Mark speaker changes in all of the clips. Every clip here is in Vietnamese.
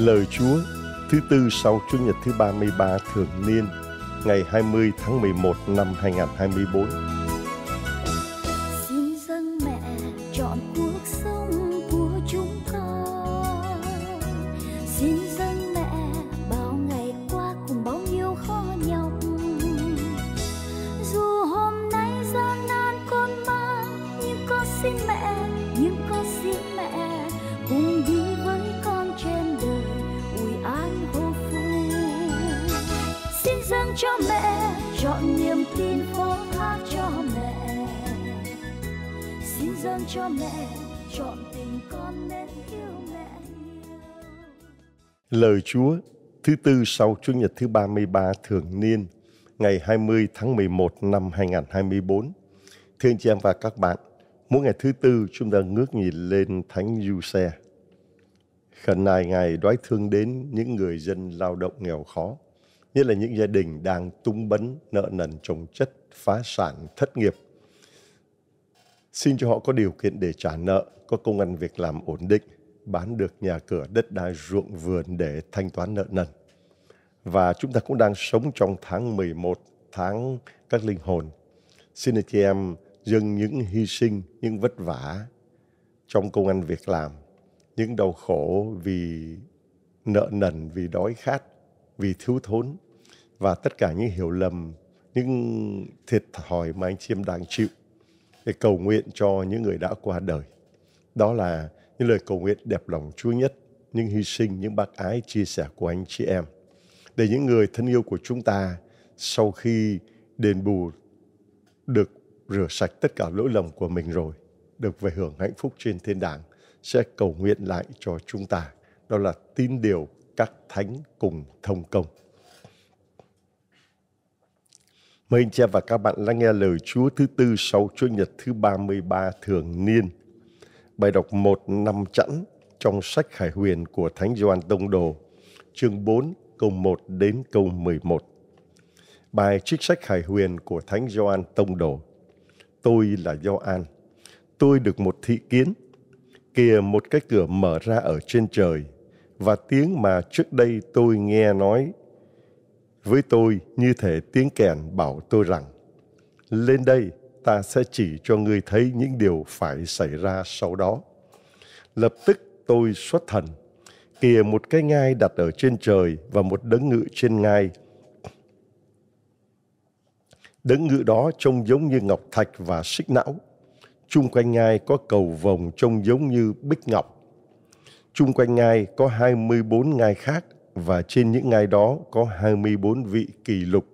Speaker 1: Lời Chúa thứ tư sau Chủ nhật thứ 33 thường niên ngày 20 tháng 11 năm 2024. Chúa thứ tư sau Chúa nhật thứ 33 thường niên ngày 20 tháng 11 năm 2024. Thưa anh chị em và các bạn, mỗi ngày thứ tư chúng ta ngước nhìn lên Thánh Du Xe. Khẩn nài Ngài đoái thương đến những người dân lao động nghèo khó, nhất là những gia đình đang tung bấn nợ nần trồng chất, phá sản, thất nghiệp. Xin cho họ có điều kiện để trả nợ, có công ăn việc làm ổn định – bán được nhà cửa, đất đai, ruộng vườn để thanh toán nợ nần. Và chúng ta cũng đang sống trong tháng 11, tháng các linh hồn. Xin chị em dâng những hy sinh, những vất vả trong công ăn việc làm, những đau khổ vì nợ nần, vì đói khát, vì thiếu thốn và tất cả những hiểu lầm, những thiệt thòi mà anh chị em đang chịu để cầu nguyện cho những người đã qua đời. Đó là những lời cầu nguyện đẹp lòng Chúa nhất, những hy sinh, những bác ái chia sẻ của anh chị em. Để những người thân yêu của chúng ta sau khi đền bù được rửa sạch tất cả lỗi lầm của mình rồi, được về hưởng hạnh phúc trên thiên đàng, sẽ cầu nguyện lại cho chúng ta. Đó là tin điều các thánh cùng thông công. Mời anh chị và các bạn lắng nghe lời Chúa thứ tư sau Chúa Nhật thứ 33 thường niên – Bài đọc một năm chẵn trong sách Khải Huyền của Thánh Gioan Tông Đồ, chương 4, câu 1 đến câu 11. Bài trích sách Khải Huyền của Thánh Gioan Tông Đồ. Tôi là Gioan, tôi được một thị kiến, kìa một cái cửa mở ra ở trên trời và tiếng mà trước đây tôi nghe nói với tôi như thể tiếng kèn bảo tôi rằng lên đây ta sẽ chỉ cho ngươi thấy những điều phải xảy ra sau đó. Lập tức tôi xuất thần. Kìa một cái ngai đặt ở trên trời và một đấng ngự trên ngai. Đấng ngự đó trông giống như ngọc thạch và xích não. Trung quanh ngai có cầu vồng trông giống như bích ngọc. Trung quanh ngai có 24 ngai khác và trên những ngai đó có 24 vị kỳ lục.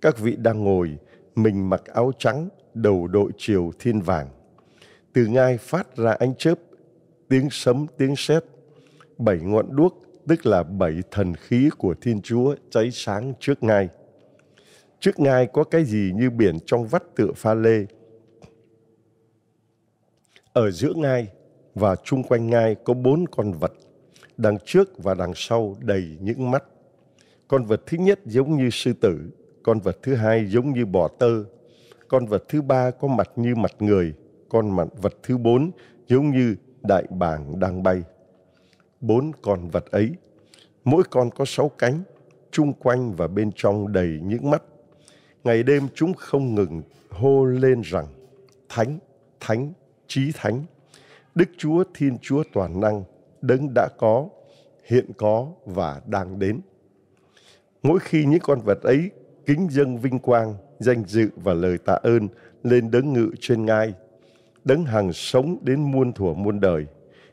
Speaker 1: Các vị đang ngồi, mình mặc áo trắng, đầu đội triều thiên vàng. Từ ngai phát ra ánh chớp, tiếng sấm, tiếng sét. Bảy ngọn đuốc, tức là bảy thần khí của Thiên Chúa cháy sáng trước ngai. Trước ngai có cái gì như biển trong vắt tựa pha lê. Ở giữa ngai và chung quanh ngai có bốn con vật, đằng trước và đằng sau đầy những mắt. Con vật thứ nhất giống như sư tử, con vật thứ hai giống như bò tơ, con vật thứ ba có mặt như mặt người, con mặt vật thứ bốn giống như đại bàng đang bay. Bốn con vật ấy, mỗi con có sáu cánh, chung quanh và bên trong đầy những mắt. Ngày đêm chúng không ngừng hô lên rằng, Thánh, Thánh, Chí Thánh, Đức Chúa Thiên Chúa Toàn Năng, Đấng đã có, hiện có và đang đến. Mỗi khi những con vật ấy kính dâng vinh quang, danh dự và lời tạ ơn lên đấng ngự trên ngai, đấng hàng sống đến muôn thuở muôn đời,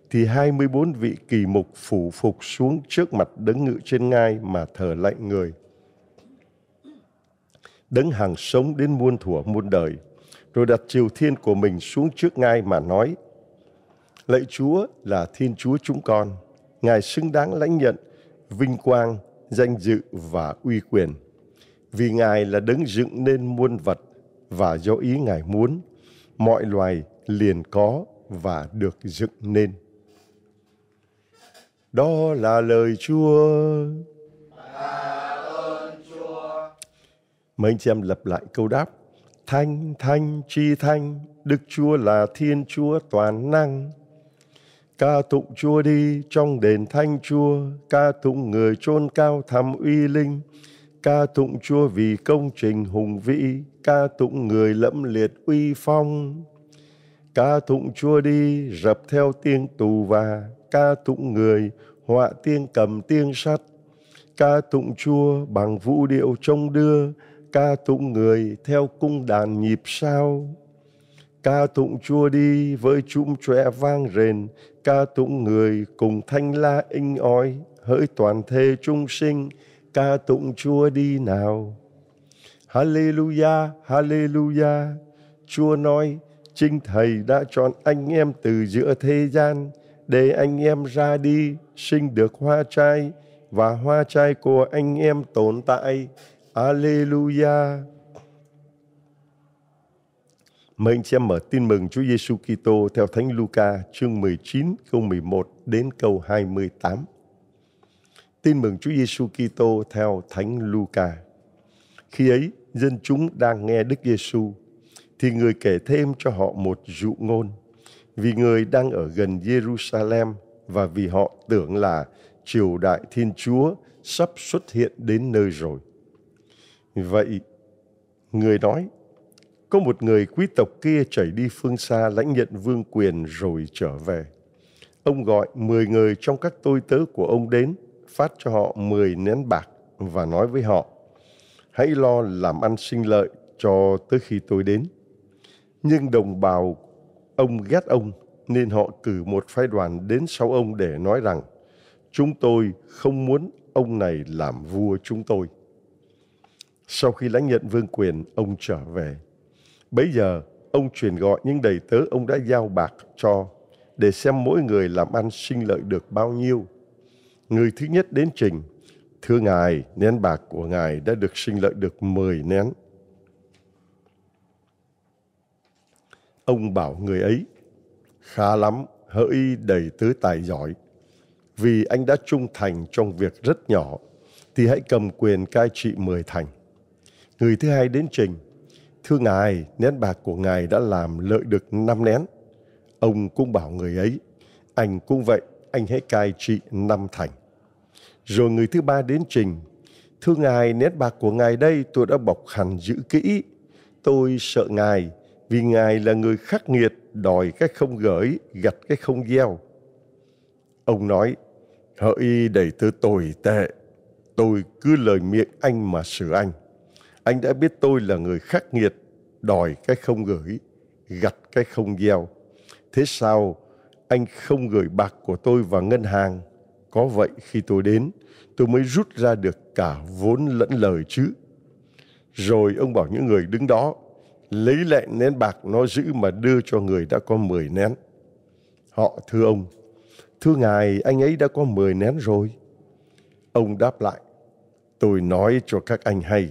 Speaker 1: thì 24 vị kỳ mục phủ phục xuống trước mặt đấng ngự trên ngai mà thờ lạnh người. Đấng hàng sống đến muôn thuở muôn đời, rồi đặt triều thiên của mình xuống trước ngai mà nói, Lạy Chúa là Thiên Chúa chúng con, Ngài xứng đáng lãnh nhận, vinh quang, danh dự và uy quyền vì Ngài là đấng dựng nên muôn vật và do ý Ngài muốn, mọi loài liền có và được dựng nên. Đó là lời Chúa. À, Chúa. anh chị em lặp lại câu đáp. Thanh, thanh, chi thanh, Đức Chúa là Thiên Chúa toàn năng. Ca tụng Chúa đi trong đền thanh Chúa, ca tụng người chôn cao thầm uy linh, ca tụng Chúa vì công trình hùng vĩ, ca tụng người lẫm liệt uy phong. Ca tụng Chúa đi rập theo tiếng tù và ca tụng người họa tiên cầm tiên sắt. Ca tụng Chúa bằng vũ điệu trông đưa, ca tụng người theo cung đàn nhịp sao. Ca tụng Chúa đi với chum chóe vang rền, ca tụng người cùng thanh la inh ói, hỡi toàn thể trung sinh, ca tụng Chúa đi nào. Hallelujah, Hallelujah. Chúa nói, Chính Thầy đã chọn anh em từ giữa thế gian để anh em ra đi, sinh được hoa trai và hoa trai của anh em tồn tại. Alleluia. Mời anh chị mở tin mừng Chúa Giêsu Kitô theo Thánh Luca chương 19 câu 11 đến câu 28. Tin mừng Chúa Giêsu Kitô theo Thánh Luca. Khi ấy, dân chúng đang nghe Đức Giêsu thì người kể thêm cho họ một dụ ngôn vì người đang ở gần Jerusalem và vì họ tưởng là triều đại Thiên Chúa sắp xuất hiện đến nơi rồi. Vậy, người nói, có một người quý tộc kia chảy đi phương xa lãnh nhận vương quyền rồi trở về. Ông gọi 10 người trong các tôi tớ của ông đến – phát cho họ 10 nén bạc và nói với họ, hãy lo làm ăn sinh lợi cho tới khi tôi đến. Nhưng đồng bào ông ghét ông nên họ cử một phái đoàn đến sau ông để nói rằng chúng tôi không muốn ông này làm vua chúng tôi. Sau khi lãnh nhận vương quyền, ông trở về. Bấy giờ, ông truyền gọi những đầy tớ ông đã giao bạc cho để xem mỗi người làm ăn sinh lợi được bao nhiêu – Người thứ nhất đến trình, thưa ngài, nén bạc của ngài đã được sinh lợi được 10 nén. Ông bảo người ấy, khá lắm, hỡi đầy tứ tài giỏi. Vì anh đã trung thành trong việc rất nhỏ, thì hãy cầm quyền cai trị mười thành. Người thứ hai đến trình, thưa ngài, nén bạc của ngài đã làm lợi được năm nén. Ông cũng bảo người ấy, anh cũng vậy, anh hãy cai trị năm thành. Rồi người thứ ba đến trình. Thưa ngài, nét bạc của ngài đây tôi đã bọc hẳn giữ kỹ. Tôi sợ ngài vì ngài là người khắc nghiệt, đòi cái không gửi, gặt cái không gieo. Ông nói, hỡi đầy tư tồi tệ, tôi cứ lời miệng anh mà sửa anh. Anh đã biết tôi là người khắc nghiệt, đòi cái không gửi, gặt cái không gieo. Thế sao anh không gửi bạc của tôi vào ngân hàng có vậy khi tôi đến, tôi mới rút ra được cả vốn lẫn lời chứ. Rồi ông bảo những người đứng đó, lấy lại nén bạc nó giữ mà đưa cho người đã có 10 nén. Họ thưa ông, thưa ngài, anh ấy đã có 10 nén rồi. Ông đáp lại, tôi nói cho các anh hay,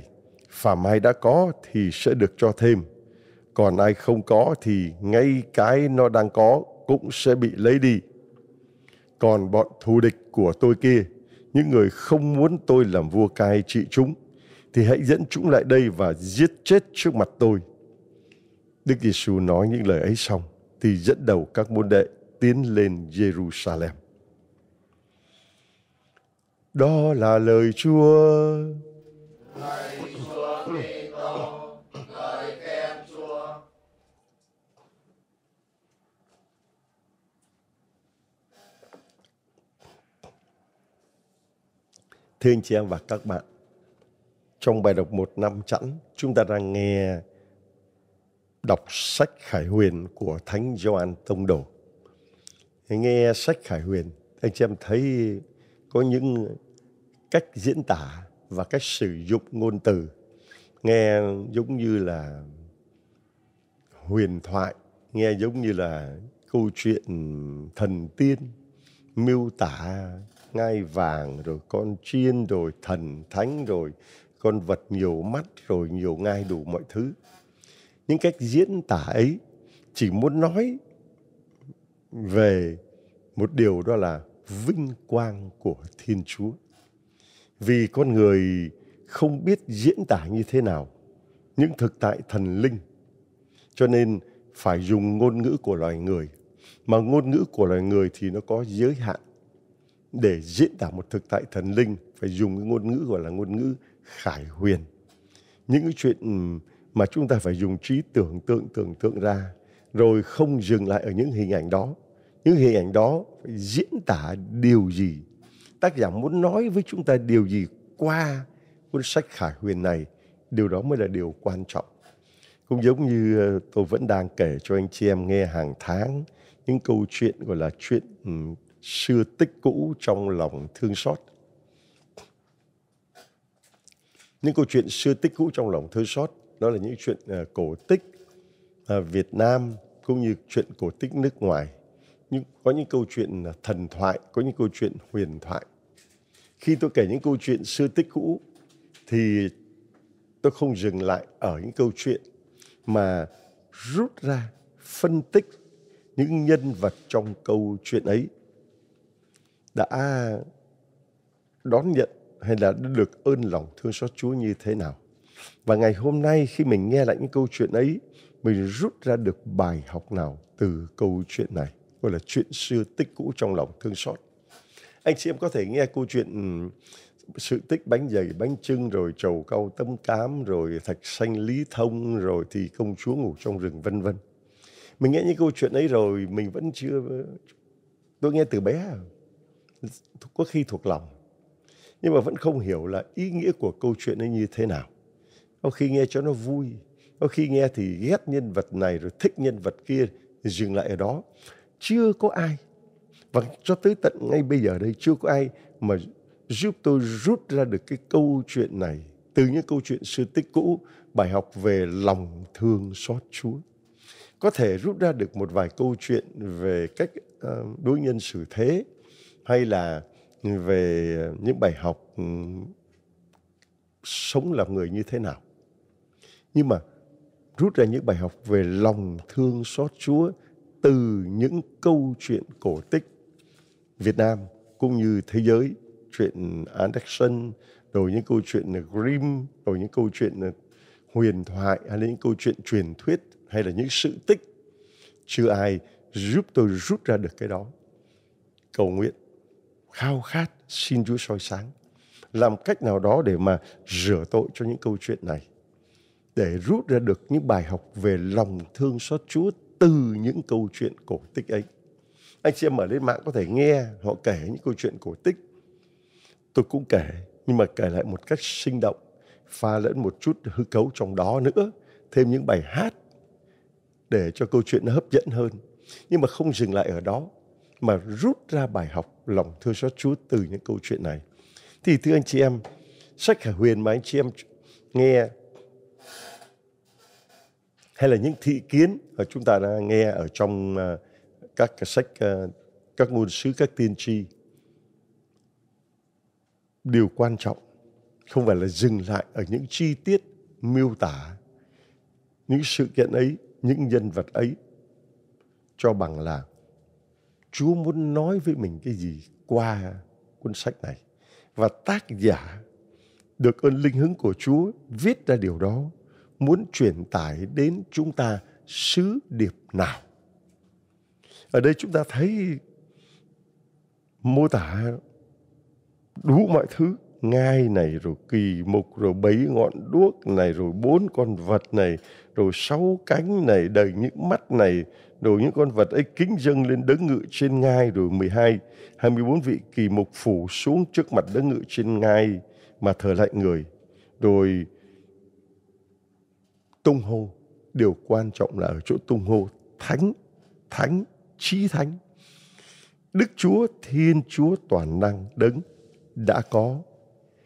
Speaker 1: phàm ai đã có thì sẽ được cho thêm, còn ai không có thì ngay cái nó đang có cũng sẽ bị lấy đi. Còn bọn thù địch của tôi kia, những người không muốn tôi làm vua cai trị chúng, thì hãy dẫn chúng lại đây và giết chết trước mặt tôi. Đức Giêsu nói những lời ấy xong, thì dẫn đầu các môn đệ tiến lên Jerusalem. Đó là lời Chúa. Lạy Chúa Thưa anh chị em và các bạn, trong bài đọc một năm chẵn, chúng ta đang nghe đọc sách Khải Huyền của Thánh Gioan Tông Đồ. Nghe sách Khải Huyền, anh chị em thấy có những cách diễn tả và cách sử dụng ngôn từ nghe giống như là huyền thoại, nghe giống như là câu chuyện thần tiên miêu tả ngai vàng rồi con chiên rồi thần thánh rồi con vật nhiều mắt rồi nhiều ngai đủ mọi thứ những cách diễn tả ấy chỉ muốn nói về một điều đó là vinh quang của thiên chúa vì con người không biết diễn tả như thế nào những thực tại thần linh cho nên phải dùng ngôn ngữ của loài người mà ngôn ngữ của loài người thì nó có giới hạn để diễn tả một thực tại thần linh phải dùng cái ngôn ngữ gọi là ngôn ngữ khải huyền những cái chuyện mà chúng ta phải dùng trí tưởng tượng tưởng tượng ra rồi không dừng lại ở những hình ảnh đó những hình ảnh đó phải diễn tả điều gì tác giả muốn nói với chúng ta điều gì qua cuốn sách khải huyền này điều đó mới là điều quan trọng cũng giống như ờ, tôi vẫn đang kể cho anh chị em nghe hàng tháng những câu chuyện gọi là chuyện xưa tích cũ trong lòng thương xót những câu chuyện xưa tích cũ trong lòng thương xót đó là những chuyện à, cổ tích à, Việt Nam cũng như chuyện cổ tích nước ngoài nhưng có những câu chuyện à, thần thoại có những câu chuyện huyền thoại khi tôi kể những câu chuyện xưa tích cũ thì tôi không dừng lại ở những câu chuyện mà rút ra phân tích những nhân vật trong câu chuyện ấy đã đón nhận hay là đã được ơn lòng thương xót Chúa như thế nào. Và ngày hôm nay khi mình nghe lại những câu chuyện ấy, mình rút ra được bài học nào từ câu chuyện này, gọi là chuyện xưa tích cũ trong lòng thương xót. Anh chị em có thể nghe câu chuyện ừ, sự tích bánh dày, bánh trưng, rồi trầu cau tấm cám, rồi thạch xanh lý thông, rồi thì công chúa ngủ trong rừng vân vân. Mình nghe những câu chuyện ấy rồi mình vẫn chưa... Tôi nghe từ bé à có khi thuộc lòng nhưng mà vẫn không hiểu là ý nghĩa của câu chuyện ấy như thế nào có khi nghe cho nó vui có khi nghe thì ghét nhân vật này rồi thích nhân vật kia dừng lại ở đó chưa có ai và cho tới tận ngay bây giờ đây chưa có ai mà giúp tôi rút ra được cái câu chuyện này từ những câu chuyện sư tích cũ bài học về lòng thương xót Chúa có thể rút ra được một vài câu chuyện về cách ờ, đối nhân xử thế hay là về những bài học ừ, sống làm người như thế nào. Nhưng mà rút ra những bài học về lòng thương xót Chúa từ những câu chuyện cổ tích Việt Nam cũng như thế giới chuyện Anderson rồi những câu chuyện Grimm rồi những câu chuyện huyền thoại hay là những câu chuyện truyền thuyết hay là những sự tích chưa ai giúp tôi rút ra được cái đó cầu nguyện khao khát xin Chúa soi sáng làm cách nào đó để mà rửa tội cho những câu chuyện này để rút ra được những bài học về lòng thương xót Chúa từ những câu chuyện cổ tích ấy. Anh chị em ở lên mạng có thể nghe họ kể những câu chuyện cổ tích. Tôi cũng kể, nhưng mà kể lại một cách sinh động, pha lẫn một chút hư cấu trong đó nữa, thêm những bài hát để cho câu chuyện nó hấp dẫn hơn. Nhưng mà không dừng lại ở đó, mà rút ra bài học lòng thương xót Chúa từ những câu chuyện này. Thì thưa anh chị em, sách Khải Huyền mà anh chị em nghe hay là những thị kiến mà chúng ta đã nghe ở trong à, các sách à, các ngôn sứ các tiên tri điều quan trọng không phải là dừng lại ở những chi tiết miêu tả những sự kiện ấy những nhân vật ấy cho bằng là Chúa muốn nói với mình cái gì qua cuốn sách này. Và tác giả được ơn linh hứng của Chúa viết ra điều đó muốn truyền tải đến chúng ta sứ điệp nào. Ở đây chúng ta thấy mô tả đủ mọi thứ ngai này rồi kỳ mục rồi bấy ngọn đuốc này rồi bốn con vật này rồi sáu cánh này đầy những mắt này rồi những con vật ấy kính dâng lên đấng ngự trên ngai rồi 12 24 vị kỳ mục phủ xuống trước mặt đấng ngự trên ngai mà thờ lại người rồi tung hô điều quan trọng là ở chỗ tung hô thánh thánh chí thánh đức chúa thiên chúa toàn năng đấng đã có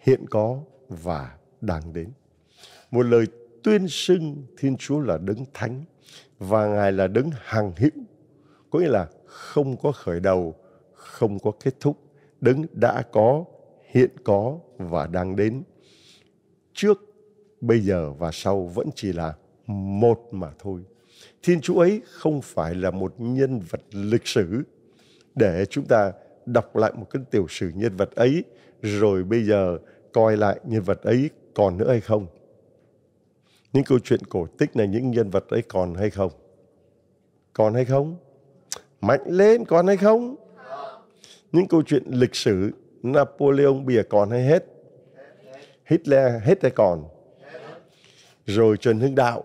Speaker 1: hiện có và đang đến. Một lời tuyên xưng Thiên Chúa là đấng thánh và Ngài là đấng hằng hữu, có nghĩa là không có khởi đầu, không có kết thúc, đấng đã có, hiện có và đang đến. Trước, bây giờ và sau vẫn chỉ là một mà thôi. Thiên Chúa ấy không phải là một nhân vật lịch sử để chúng ta đọc lại một cái tiểu sử nhân vật ấy rồi bây giờ coi lại nhân vật ấy còn nữa hay không những câu chuyện cổ tích này những nhân vật ấy còn hay không còn hay không mạnh lên còn hay không những câu chuyện lịch sử Napoleon bìa còn hay hết Hitler hết hay còn rồi Trần Hưng Đạo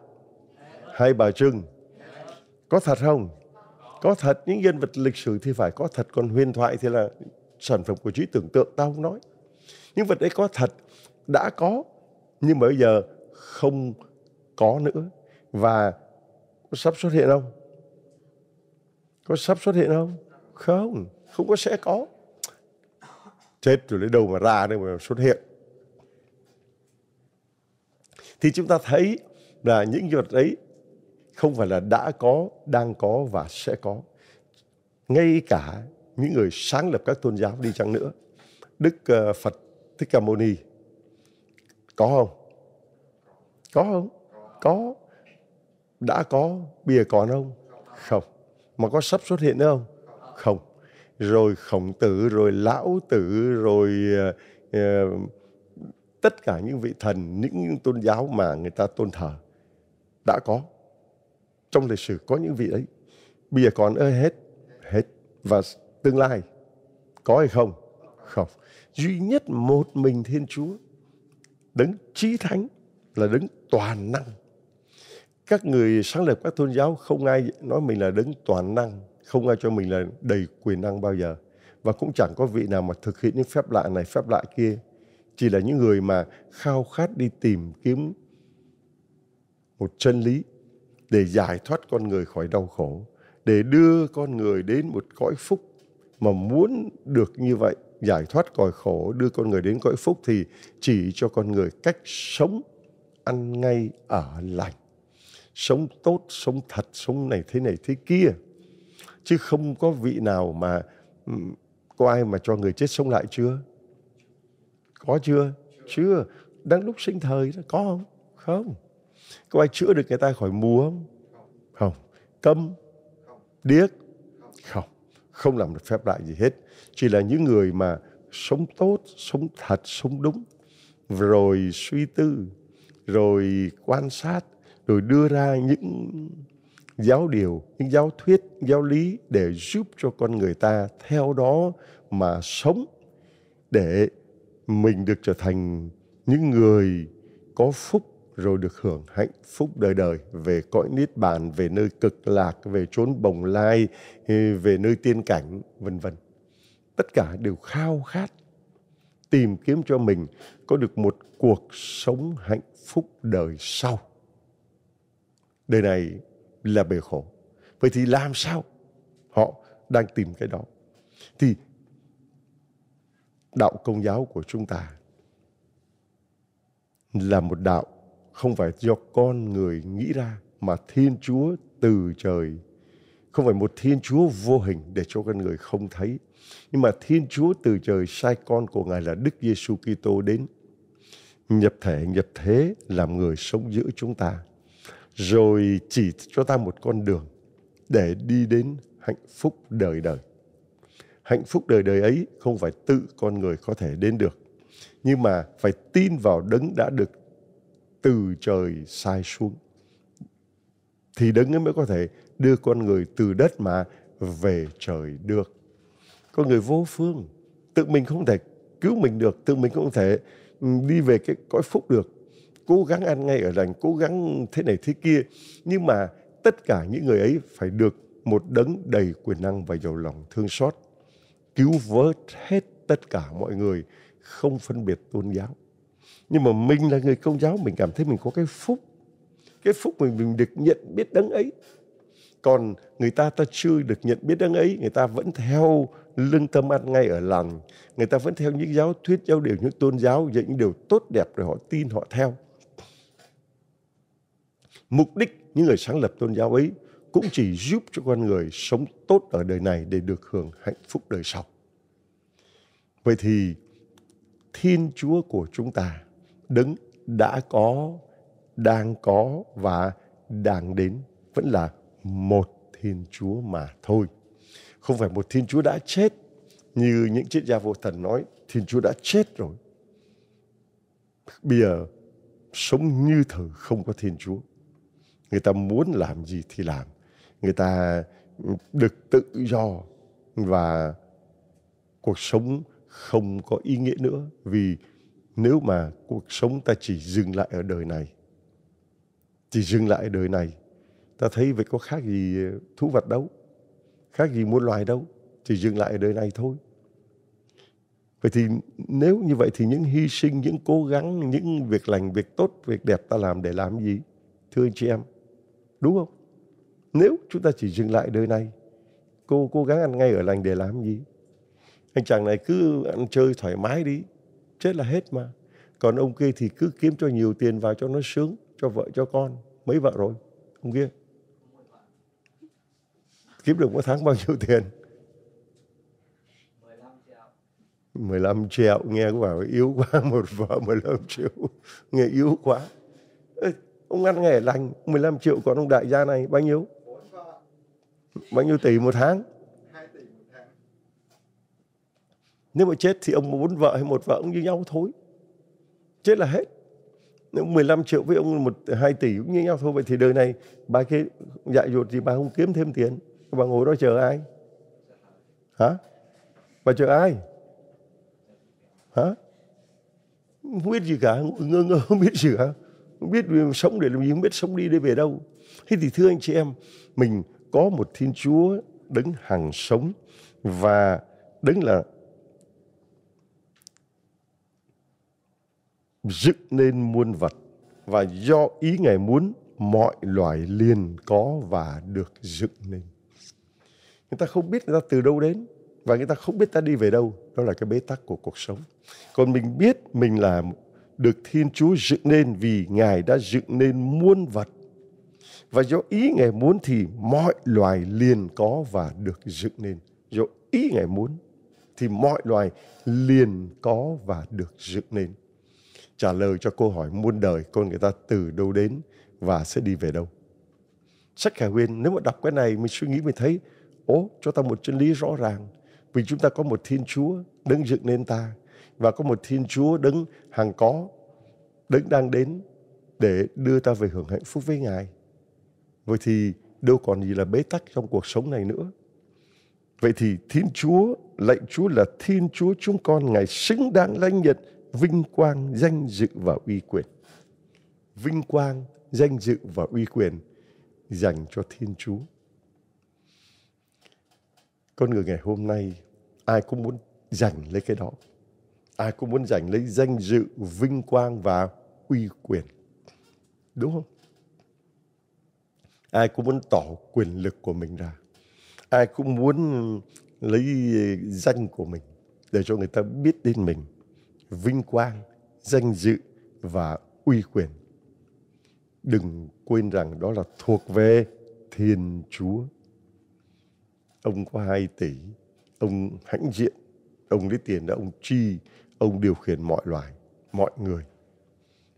Speaker 1: hay bà Trưng có thật không có thật những nhân vật lịch sử thì phải có thật còn huyền thoại thì là sản phẩm của trí tưởng tượng tao không nói những vật ấy có thật đã có nhưng mà bây giờ không có nữa và có sắp xuất hiện không có sắp xuất hiện không không không có sẽ có chết rồi lấy đâu mà ra đâu mà xuất hiện thì chúng ta thấy là những vật ấy không phải là đã có đang có và sẽ có ngay cả những người sáng lập các tôn giáo đi chăng nữa đức ờ, phật thích ca mâu ni có không có không có đã có bìa còn không không mà có sắp xuất hiện nữa không không rồi khổng tử rồi lão tử rồi uh, tất cả những vị thần những, tôn giáo mà người ta tôn thờ đã có trong lịch sử có những vị ấy bìa còn ơi hết hết và tương lai có hay không không duy nhất một mình thiên chúa đấng trí thánh là đấng toàn năng các người sáng lập các tôn giáo không ai nói mình là đấng toàn năng không ai cho mình là đầy quyền năng bao giờ và cũng chẳng có vị nào mà thực hiện những phép lạ này phép lạ kia chỉ là những người mà khao khát đi tìm kiếm một chân lý để giải thoát con người khỏi đau khổ để đưa con người đến một cõi phúc mà muốn được như vậy giải thoát cõi khổ đưa con người đến cõi phúc thì chỉ cho con người cách sống ăn ngay ở lành sống tốt sống thật sống này thế này thế kia chứ không có vị nào mà có ai mà cho người chết sống lại chưa có chưa chưa đang lúc sinh thời có không không có ai chữa được người ta khỏi mù không không câm điếc không không làm được phép lạ gì hết chỉ là những người mà sống tốt sống thật sống đúng rồi suy tư rồi quan sát rồi đưa ra những giáo điều những giáo thuyết giáo lý để giúp cho con người ta theo đó mà sống để mình được trở thành những người có phúc rồi được hưởng hạnh phúc đời đời về cõi niết bàn về nơi cực lạc về chốn bồng lai ừ, về nơi tiên cảnh vân vân tất cả đều khao khát tìm kiếm cho mình có được một cuộc sống hạnh phúc đời sau đời này là bề khổ vậy thì làm sao họ đang tìm cái đó thì đạo công giáo của chúng ta là một đạo không phải do con người nghĩ ra mà Thiên Chúa từ trời không phải một Thiên Chúa vô hình để cho con người không thấy nhưng mà Thiên Chúa từ trời sai con của Ngài là Đức Giêsu Kitô đến nhập thể nhập thế làm người sống giữa chúng ta rồi chỉ cho ta một con đường để đi đến hạnh phúc đời đời hạnh phúc đời đời ấy không phải tự con người có thể đến được nhưng mà phải tin vào đấng đã được từ trời sai xuống. Thì đấng ấy mới có thể đưa con người từ đất mà về trời được. Con người vô phương, tự mình không thể cứu mình được, tự mình không thể ừ, đi về cái cõi phúc được. Cố gắng ăn ngay ở lành, cố gắng thế này thế kia. Nhưng mà tất cả những người ấy phải được một đấng đầy quyền năng và giàu lòng thương xót cứu vớt hết tất cả mọi người không phân biệt tôn giáo nhưng mà mình là người công giáo mình cảm thấy mình có cái phúc cái phúc mình mình được nhận biết đấng ấy còn người ta ta chưa được nhận biết đấng ấy người ta vẫn theo lương tâm ăn ngay ở làng người ta vẫn theo những giáo thuyết giáo điều những tôn giáo dạy những điều tốt đẹp rồi họ tin họ theo mục đích những người sáng lập tôn giáo ấy cũng chỉ giúp cho con người sống tốt ở đời này để được hưởng hạnh phúc đời sau vậy thì thiên chúa của chúng ta đấng đã có, đang có và đang đến vẫn là một Thiên Chúa mà thôi. Không phải một Thiên Chúa đã chết như những triết gia vô thần nói Thiên Chúa đã chết rồi. Bây giờ sống như thử không có Thiên Chúa. Người ta muốn làm gì thì làm. Người ta được tự do và cuộc sống không có ý nghĩa nữa vì nếu mà cuộc sống ta chỉ dừng lại ở đời này chỉ dừng lại ở đời này ta thấy vậy có khác gì ờ, thú vật đâu khác gì muôn loài đâu chỉ dừng lại ở đời này thôi vậy thì nếu như vậy thì những hy sinh những cố gắng những việc lành việc tốt việc đẹp ta làm để làm gì thưa anh chị em đúng không nếu chúng ta chỉ dừng lại đời này cô cố gắng ăn ngay ở lành để làm gì anh chàng này cứ ăn chơi thoải mái đi chết là hết mà còn ông kia thì cứ kiếm cho nhiều tiền vào cho nó sướng cho vợ cho con mấy vợ rồi ông kia kiếm được mỗi tháng bao nhiêu tiền 15 triệu nghe có bảo yếu quá một vợ 15 triệu nghe yếu quá Ê, ông ăn nghề lành 15 triệu còn ông đại gia này bao nhiêu bao nhiêu tỷ một tháng Nếu mà chết thì ông muốn vợ hay một vợ cũng như nhau thôi. Chết là hết. Nếu 15 triệu với ông một 2 tỷ cũng như nhau thôi. Vậy thì đời này bà cái dạy dột gì bà không kiếm thêm tiền. Bà ngồi đó chờ ai? Hả? Bà chờ ai? Hả? Không biết gì cả, ngơ ngơ không biết gì cả. Không biết sống để làm gì, không biết sống đi để về đâu. Thế thì thưa anh chị em, mình có một Thiên Chúa đứng hàng sống và đứng là dựng nên muôn vật và do ý Ngài muốn mọi loài liền có và được dựng nên. Người ta không biết người ta từ đâu đến và người ta không biết ta đi về đâu. Đó là cái bế tắc của cuộc sống. Còn mình biết mình là được Thiên Chúa dựng nên vì Ngài đã dựng nên muôn vật. Và do ý Ngài muốn thì mọi loài liền có và được dựng nên. Do ý Ngài muốn thì mọi loài liền có và được dựng nên trả lời cho câu hỏi muôn đời con người ta từ đâu đến và sẽ đi về đâu. Sách Khải Huyền, nếu mà đọc cái này mình suy nghĩ mình thấy ố cho ta một chân lý rõ ràng vì chúng ta có một Thiên Chúa đứng dựng nên ta và có một Thiên Chúa đứng hàng có đứng đang đến để đưa ta về hưởng hạnh phúc với Ngài. Vậy thì đâu còn gì là bế tắc trong cuộc sống này nữa. Vậy thì Thiên Chúa, lệnh Chúa là Thiên Chúa chúng con, Ngài xứng đáng lãnh nhận vinh quang, danh dự và uy quyền. Vinh quang, danh dự và uy quyền dành cho Thiên Chúa. Con người ngày hôm nay ai cũng muốn giành lấy cái đó. Ai cũng muốn giành lấy danh dự, vinh quang và uy quyền. Đúng không? Ai cũng muốn tỏ quyền lực của mình ra. Ai cũng muốn lấy danh của mình để cho người ta biết đến mình vinh quang, danh dự và uy quyền. Đừng quên rằng đó là thuộc về Thiên Chúa. Ông có 2 tỷ, ông hãnh diện, ông lấy tiền đó, ông chi, ông điều khiển mọi loài, mọi người.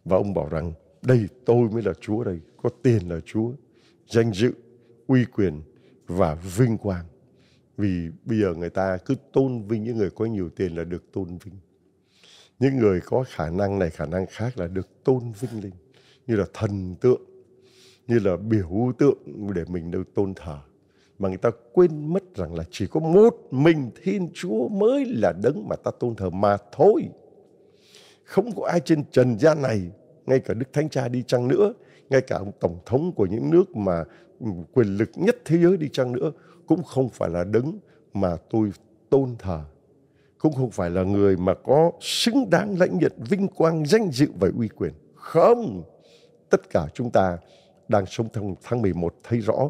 Speaker 1: Và ông bảo rằng, đây tôi mới là Chúa đây, có tiền là Chúa, danh dự, uy quyền và vinh quang. Vì bây giờ người ta cứ tôn vinh những người có nhiều tiền là được tôn vinh những người có khả năng này khả năng khác là được tôn vinh lên như là thần tượng như là biểu tượng để mình được tôn thờ mà người ta quên mất rằng là chỉ có một mình Thiên Chúa mới là đấng mà ta tôn thờ mà thôi. Không có ai trên trần gian này, ngay cả Đức Thánh Cha đi chăng nữa, ngay cả ông Tổng thống của những nước mà ừ, quyền lực nhất thế giới đi chăng nữa, cũng không phải là đấng mà tôi tôn thờ cũng không phải là người mà có xứng đáng lãnh nhận vinh quang, danh dự và uy quyền. Không! Tất cả chúng ta đang sống trong tháng 11 thấy rõ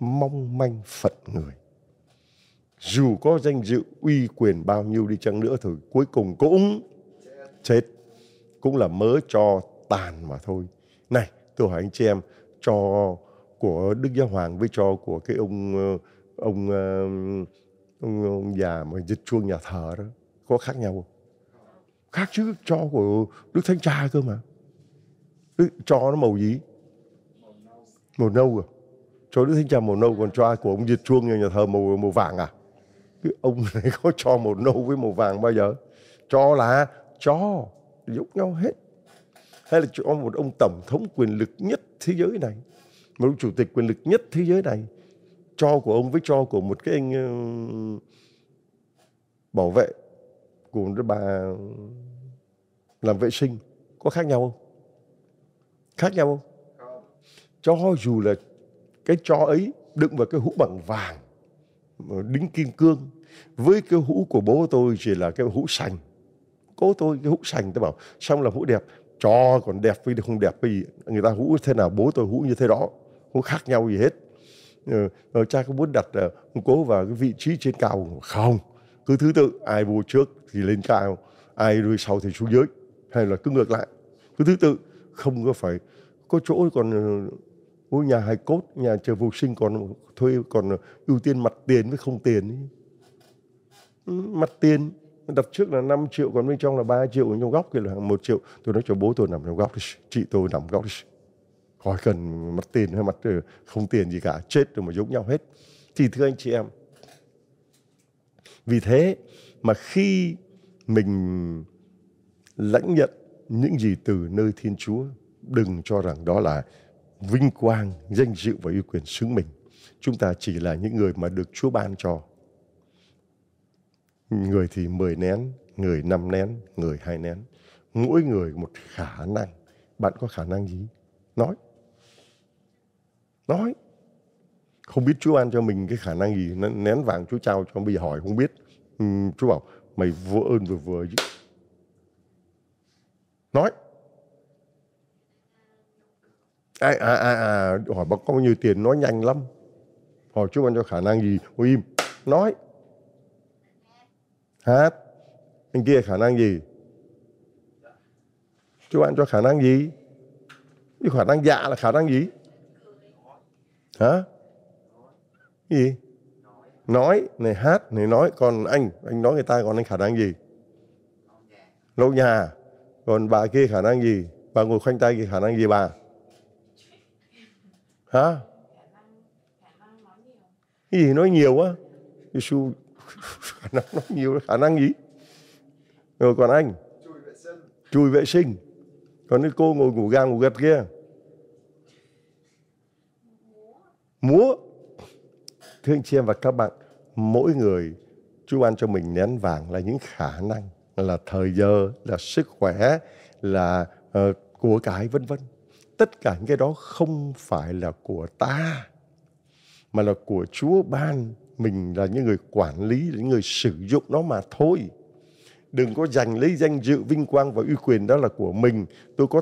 Speaker 1: mong manh phận người. Dù có danh dự, uy quyền bao nhiêu đi chăng nữa thì cuối cùng cũng chết. Cũng là mớ cho tàn mà thôi. Này, tôi hỏi anh chị em, cho của Đức Giáo Hoàng với cho của cái ông ờ, ông ờ, ông, ông già mà dịch chuông nhà thờ đó có khác nhau không khác chứ cho của đức thánh cha cơ mà đức cho nó màu gì màu nâu à cho đức thánh cha màu nâu còn cho của ông dịch chuông nhà, nhà thờ màu màu vàng à cái ông này có cho màu nâu với màu vàng bao giờ cho là cho giống nhau hết hay là cho một ông tổng thống quyền lực nhất thế giới này một ông chủ tịch quyền lực nhất thế giới này cho của ông với cho của một cái anh ờ, bảo vệ cùng một bà làm vệ sinh có khác nhau không khác nhau không cho dù là cái cho ấy đựng vào cái hũ bằng vàng ờ, đính kim cương với cái hũ của bố tôi chỉ là cái hũ sành cố tôi cái hũ sành tôi bảo xong là hũ đẹp cho còn đẹp với không đẹp vì người ta hũ thế nào bố tôi hũ như thế đó không khác nhau gì hết uh, cha không muốn đặt uh, ờ, ông cố vào cái vị trí trên cao không cứ thứ tự ai vua trước thì lên cao ai đuôi sau thì xuống dưới hay là cứ ngược lại cứ thứ tự không có phải có chỗ còn ngôi nhà hài cốt nhà chờ phục sinh còn thuê còn ưu tiên mặt tiền với không tiền ừ, mặt tiền đặt trước là 5 triệu còn bên trong là 3 triệu trong góc kia là hàng 1 triệu tôi nói cho bố tôi nằm trong góc đi chị tôi nằm góc đi khỏi cần mặt tiền hay mặt ờ, không tiền gì cả chết rồi mà giống nhau hết thì thưa anh chị em vì thế mà khi mình lãnh nhận những gì từ nơi Thiên Chúa đừng cho rằng đó là vinh quang, danh dự và uy quyền xứng mình. Chúng ta chỉ là những người mà được Chúa ban cho. Người thì 10 nén, người năm nén, người hai nén. Mỗi người một khả năng. Bạn có khả năng gì? Nói nói không biết chúa ban cho mình cái khả năng gì nén vàng chúa trao cho bây giờ hỏi không biết ừ, chú bảo mày vô ơn vừa vừa chứ nói ai à, à, à, hỏi bà con nhiều tiền nói nhanh lắm hỏi chúa ban cho khả năng gì Ôi im nói hát anh kia khả năng gì chúa ban cho khả năng gì cái khả năng dạ là khả năng gì hả cái gì nói này hát này nói còn anh anh nói người ta còn anh khả năng gì lâu nhà còn bà kia khả năng gì bà ngồi khoanh tay kia khả năng gì bà hả cái gì nói nhiều quá Giêsu khả năng nói nhiều khả năng gì rồi còn anh chui vệ sinh còn cái cô ngồi ngủ ga ngủ gật kia múa thưa anh chị em và các bạn mỗi người Chúa ban cho mình nén vàng là những khả năng là thời giờ là sức khỏe là uh, của cải vân vân tất cả những cái đó không phải là của ta mà là của Chúa ban mình là những người quản lý những người sử dụng nó mà thôi đừng có giành lấy danh dự vinh quang và uy quyền đó là của mình tôi có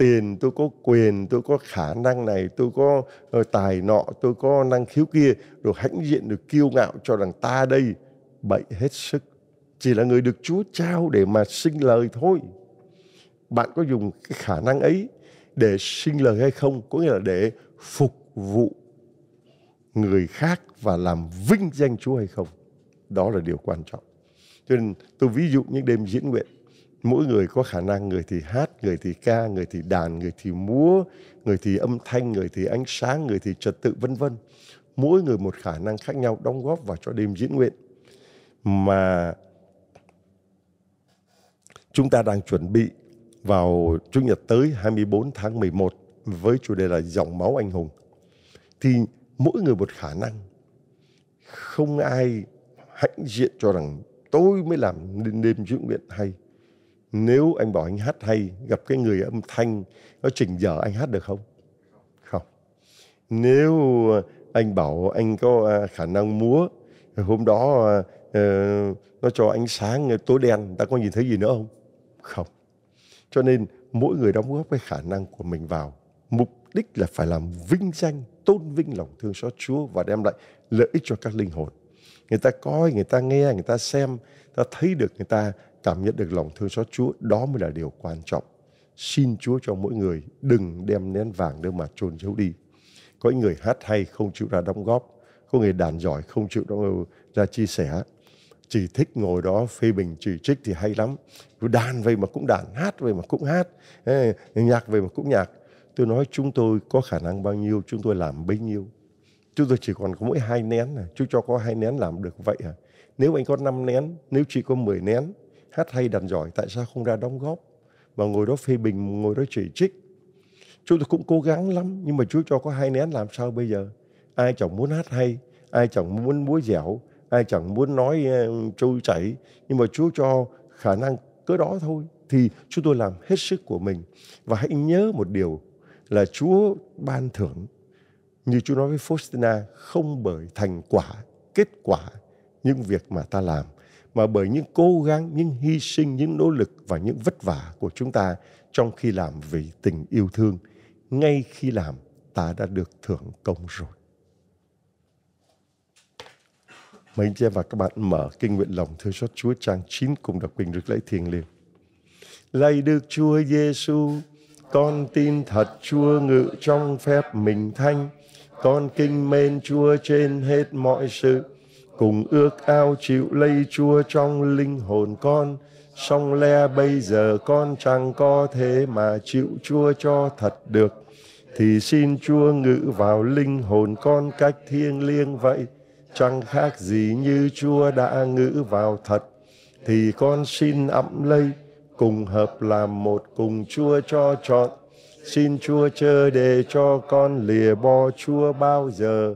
Speaker 1: tiền tôi có quyền tôi có khả năng này tôi có ờ, tài nọ tôi có năng khiếu kia rồi hãnh diện được kiêu ngạo cho rằng ta đây bậy hết sức chỉ là người được chúa trao để mà sinh lời thôi bạn có dùng cái khả năng ấy để sinh lời hay không có nghĩa là để phục vụ người khác và làm vinh danh chúa hay không đó là điều quan trọng cho nên tôi ví dụ những đêm diễn nguyện mỗi người có khả năng người thì hát người thì ca người thì đàn người thì múa người thì âm thanh người thì ánh sáng người thì trật tự vân vân mỗi người một khả năng khác nhau đóng góp vào cho đêm diễn nguyện mà chúng ta đang chuẩn bị vào Chủ nhật tới 24 tháng 11 với chủ đề là dòng máu anh hùng thì mỗi người một khả năng không ai hãnh diện cho rằng tôi mới làm nên đêm diễn nguyện hay nếu anh bảo anh hát hay gặp cái người âm thanh nó chỉnh dở anh hát được không không nếu ờ, anh bảo anh có ờ, khả năng múa hôm đó ờ, nó cho ánh sáng tối đen ta có nhìn thấy gì nữa không không cho nên mỗi người đóng góp cái khả năng của mình vào mục đích là phải làm vinh danh tôn vinh lòng thương xót Chúa và đem lại lợi ích cho các linh hồn người ta coi người ta nghe người ta xem ta thấy được người ta cảm nhận được lòng thương xót Chúa, đó mới là điều quan trọng. Xin Chúa cho mỗi người đừng đem nén vàng đâu mà trôn giấu đi. Có những người hát hay không chịu ra đóng góp, có người đàn giỏi không chịu ra chia sẻ, chỉ thích ngồi đó phê bình chỉ trích thì hay lắm cứ đàn vậy mà cũng đàn hát vậy mà cũng hát nhạc vậy mà cũng nhạc tôi nói chúng tôi có khả năng bao nhiêu chúng tôi làm bấy nhiêu chúng tôi chỉ còn có mỗi hai nén à chúng cho có hai nén làm được vậy à nếu anh có năm nén nếu chỉ có 10 nén hát hay đàn giỏi tại sao không ra đóng góp mà ngồi đó phê bình ngồi đó chỉ trích chúng tôi cũng cố gắng lắm nhưng mà chúa cho có hai nén làm sao bây giờ ai chẳng muốn hát hay ai chẳng muốn múa dẻo ai chẳng muốn nói ờ, trôi chảy nhưng mà chúa cho khả năng cỡ đó thôi thì chúng tôi làm hết sức của mình và hãy nhớ một điều là chúa ban thưởng như chúa nói với Faustina không bởi thành quả kết quả những việc mà ta làm mà bởi những cố gắng, những hy sinh, những nỗ lực và những vất vả của chúng ta trong khi làm vì tình yêu thương. Ngay khi làm, ta đã được thưởng công rồi. Mấy anh chị và các bạn mở kinh nguyện lòng thưa xót Chúa trang 9 cùng đọc bình được lễ thiền liêng. Lạy Đức Chúa Giêsu, con tin thật Chúa ngự trong phép mình thanh, con kinh mến Chúa trên hết mọi sự cùng ước ao chịu lây chua trong linh hồn con song le bây giờ con chẳng có thế mà chịu chua cho thật được thì xin chúa ngự vào linh hồn con cách thiêng liêng vậy chẳng khác gì như chúa đã ngự vào thật thì con xin ẵm lây cùng hợp làm một cùng chúa cho chọn xin chúa chớ để cho con lìa bo chúa bao giờ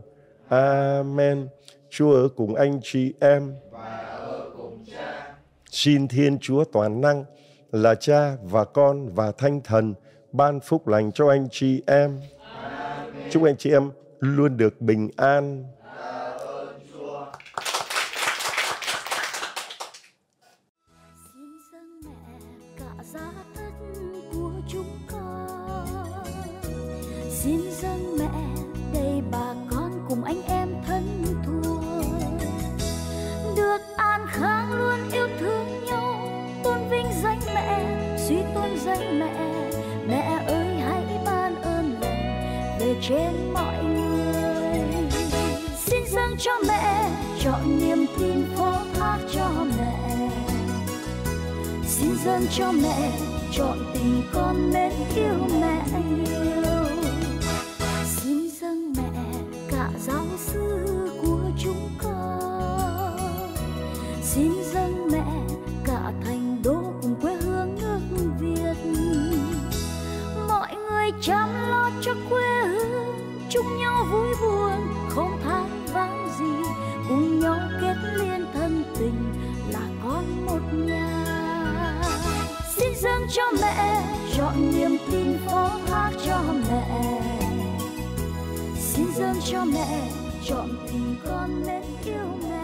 Speaker 1: amen Chúa ở cùng anh chị em. Và ở cùng cha. Xin Thiên Chúa toàn năng là Cha và Con và Thánh Thần ban phúc lành cho anh chị em. Amen. Chúc anh chị em luôn được bình an.
Speaker 2: trên mọi người xin dâng cho mẹ chọn niềm tin phó thác cho mẹ xin dâng cho mẹ chọn tình con mến yêu mẹ nhiều cho mẹ chọn niềm tin phó thác cho mẹ xin dâng cho mẹ chọn tình con nên yêu mẹ